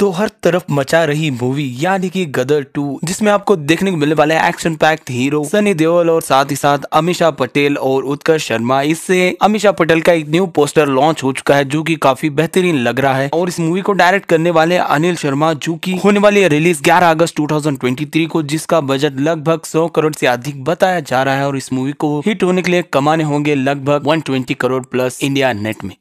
तो हर तरफ मचा रही मूवी यानी कि गदर टू जिसमें आपको देखने को मिलने वाला है action packed hero Sunny Deol और साथ ही साथ अमिशा पटेल और उत्कर्ष शर्मा इससे अमीषा पटेल का एक न्यू पोस्टर लॉन्च हो चुका है जो की काफी बेहतरीन लग रहा है और इस मूवी को डायरेक्ट करने वाले अनिल शर्मा जो की होने वाली रिलीज ग्यारह अगस्त टू को जिसका बजट लगभग सौ करोड़ से अधिक बताया जा रहा है और इस मूवी को हिट होने के लिए कमाने होंगे लगभग one crore plus India net में